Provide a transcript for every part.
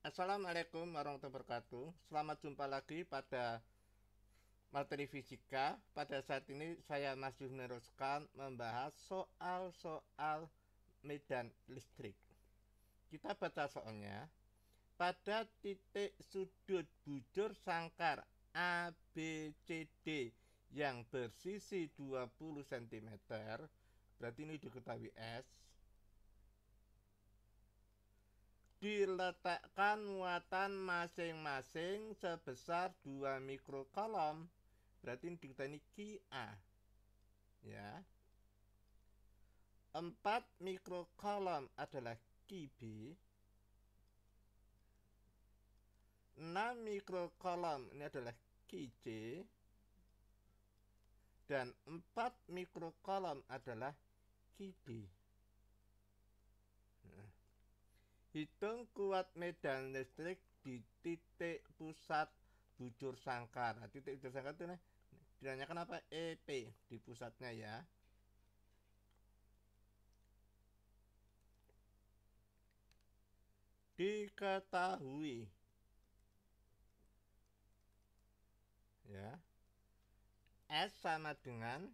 Assalamualaikum warahmatullahi wabarakatuh. Selamat jumpa lagi pada materi fisika. Pada saat ini saya masih meneruskan membahas soal-soal medan listrik. Kita baca soalnya. Pada titik sudut bujur sangkar ABCD yang bersisi 20 cm, berarti ini diketahui S diletakkan muatan masing-masing sebesar 2 mikrokolom. Berarti ditani Ki A. Ya. 4 mikrokolom adalah Ki B. 6 mikrokolom ini adalah Ki C. Dan 4 mikrokolom adalah Ki B Hitung kuat medan listrik di titik pusat bujur sangkar. Nah, titik bujur sangkar itu nih ditanyakan apa EP di pusatnya ya. Diketahui ya. S sama dengan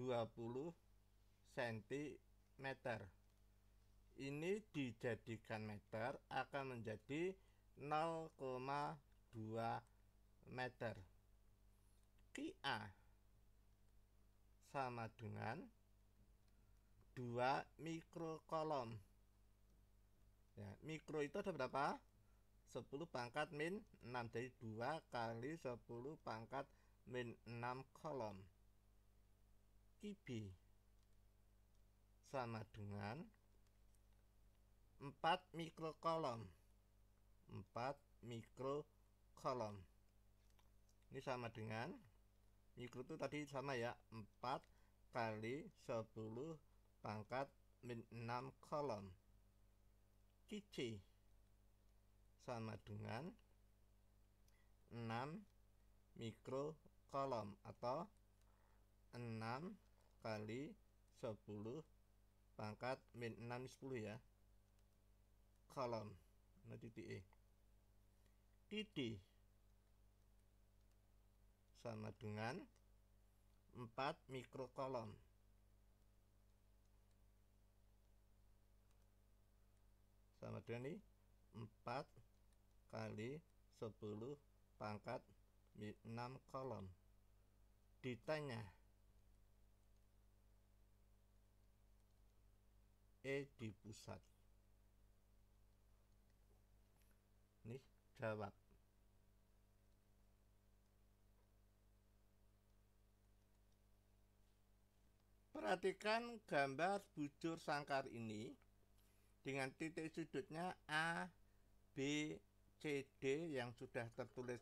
20 cm ini dijadikan meter akan menjadi 0,2 meter. QA sama dengan 2 mikrokolom. Ya, mikro itu ada berapa? 10 pangkat min 6 jadi 2 kali 10 pangkat min 6 kolom. Kibi sama dengan 4 mikrokolom 4 mikrokolom ini sama dengan mikro itu tadi sama ya 4 kali 10 pangkat min 6 kolom cc sama dengan 6 mikrokolom atau 6 kali 10 pangkat min 6 10 ya column na titik E TD sama dengan 4 mikrokolom sama dengan ini 4 kali 10 pangkat 6 kolom ditanya E di pusat nih jawab Perhatikan gambar bujur sangkar ini dengan titik sudutnya A, B, C, D yang sudah tertulis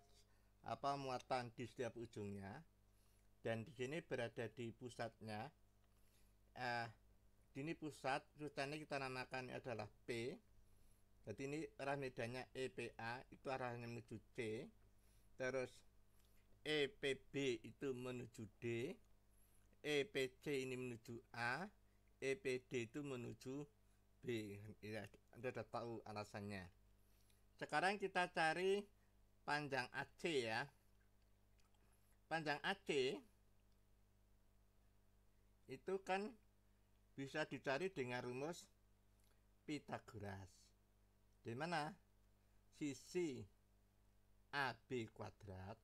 apa muatan di setiap ujungnya. Dan di sini berada di pusatnya. Eh, di ini pusat, sudutannya kita namakan adalah P. Jadi ini arah medanya EPA itu arahnya menuju C. Terus EPB itu menuju D. EPC ini menuju A. EPD itu menuju B. Ya, Anda sudah tahu alasannya. Sekarang kita cari panjang AC ya. Panjang AC itu kan bisa dicari dengan rumus Pitagoras. Dari mana? Sisi AB kuadrat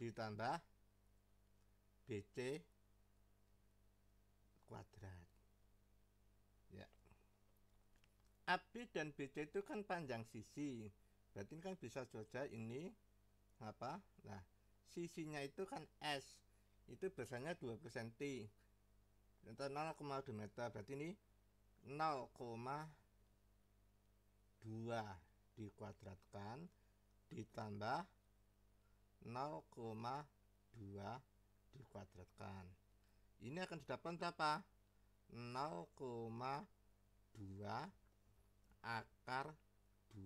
ditambah BC kuadrat. Ya. AB dan BC itu kan panjang sisi. Berarti kan bisa saja ini apa? Nah, sisinya itu kan S. Itu besarnya 20 cm. Contoh 0,2 meter. Berarti ini 0,2 dikuadratkan ditambah 0,2 dikuadratkan. Ini akan didapat berapa? 0,2 akar 2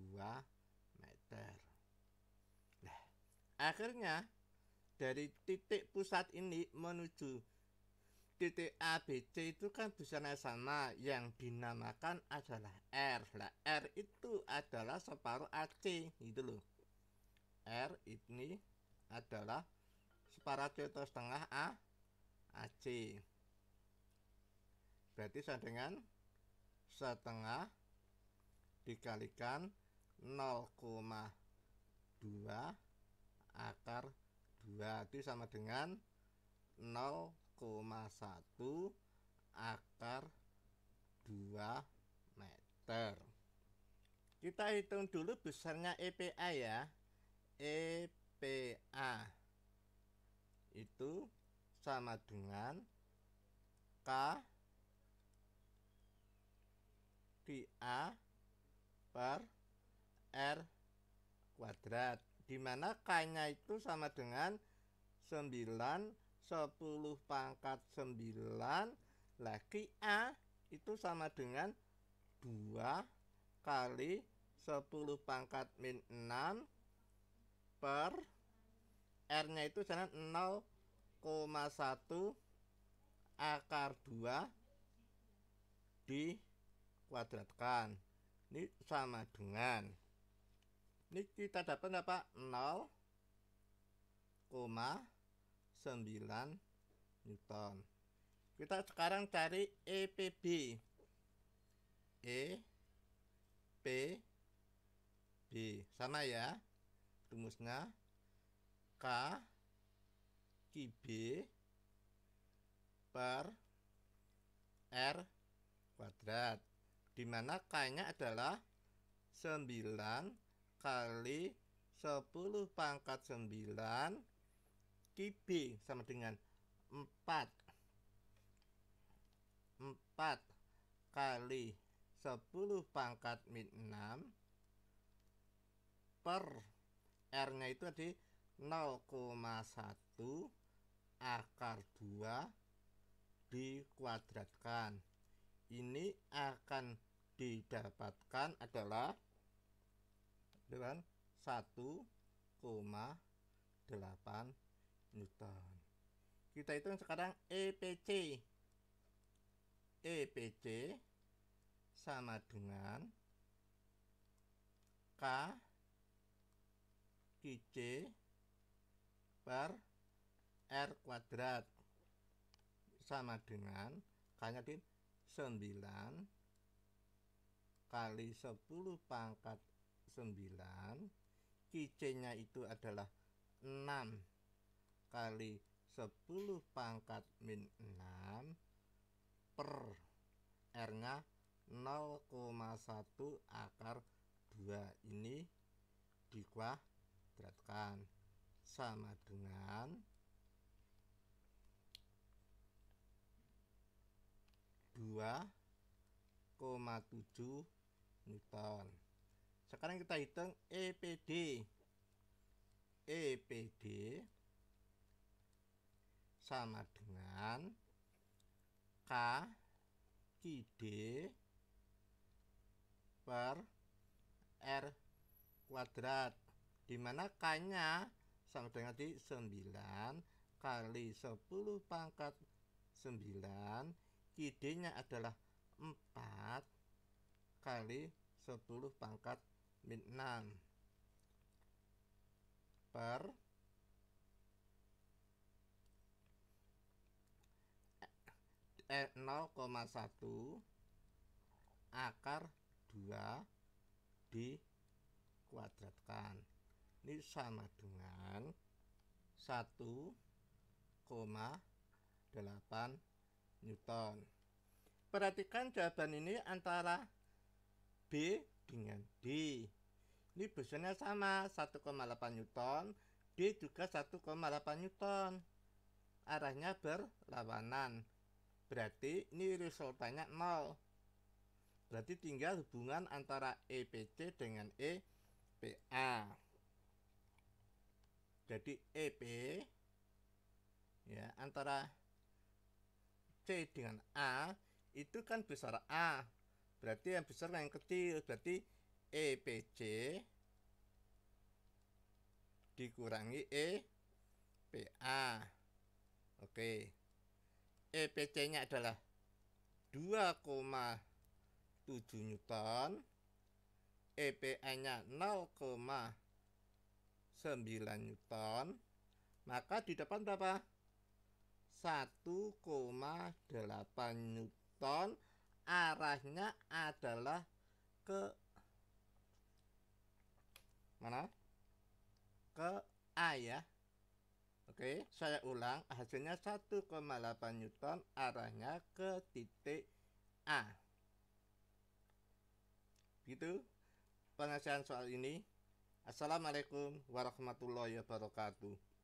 meter. Nah, akhirnya dari titik pusat ini menuju titik ABC itu kan busana sana yang dinamakan adalah R. Lah R itu adalah separuh AC gitu loh. R ini adalah separuh setengah A AC. Berarti sama dengan setengah dikalikan 0,2 akar 2 itu sama dengan 0 akar 2 meter kita hitung dulu besarnya EPA ya EPA itu sama dengan K di A per R kuadrat dimana K nya itu sama dengan 9 10 pangkat 9 lagi A itu sama dengan 2 kali 10 pangkat min 6 per R-nya itu sana 0,1 akar 2 dikuadratkan. Ini sama dengan. Ini kita dapat apa? 0,1 Newton kita sekarang cari EPB E P B sama ya rumusnya K QB per R kuadrat dimana K-nya adalah 9 kali 10 pangkat 9 QB sama dengan 4 4 kali 10 pangkat min 6 per R-nya itu tadi 0,1 akar 2 dikuadratkan. Ini akan didapatkan adalah 1,8 Newton. Kita hitung sekarang EPC. EPC sama dengan K QC per R kuadrat sama dengan K-nya di 9 kali 10 pangkat 9 QC-nya itu adalah 6 kali 10 pangkat min 6 per R-nya 0,1 akar 2 ini dikuadratkan sama dengan 2,7 Newton sekarang kita hitung EPD EPD sama dengan K QD per R kuadrat dimana K-nya sama dengan di 9 kali 10 pangkat 9 QD-nya adalah 4 kali 10 pangkat min 6 per eh 0,1 akar 2 dikuadratkan ini sama dengan 1,8 Newton perhatikan jawaban ini antara B dengan D ini besarnya sama 1,8 Newton D juga 1,8 Newton arahnya berlawanan Berarti ini resultannya 0. Berarti tinggal hubungan antara EPC dengan EPA. Jadi EP ya antara C dengan A itu kan besar A. Berarti yang besar yang kecil. Berarti EPC dikurangi EPA. Oke. EPC-nya adalah 2,7 Newton EPA-nya 0,9 Newton maka di depan berapa? 1,8 Newton arahnya adalah ke mana? ke A ya Oke, saya ulang, hasilnya 1,8 Newton arahnya ke titik A. Gitu penyelesaian soal ini. Assalamualaikum warahmatullahi wabarakatuh.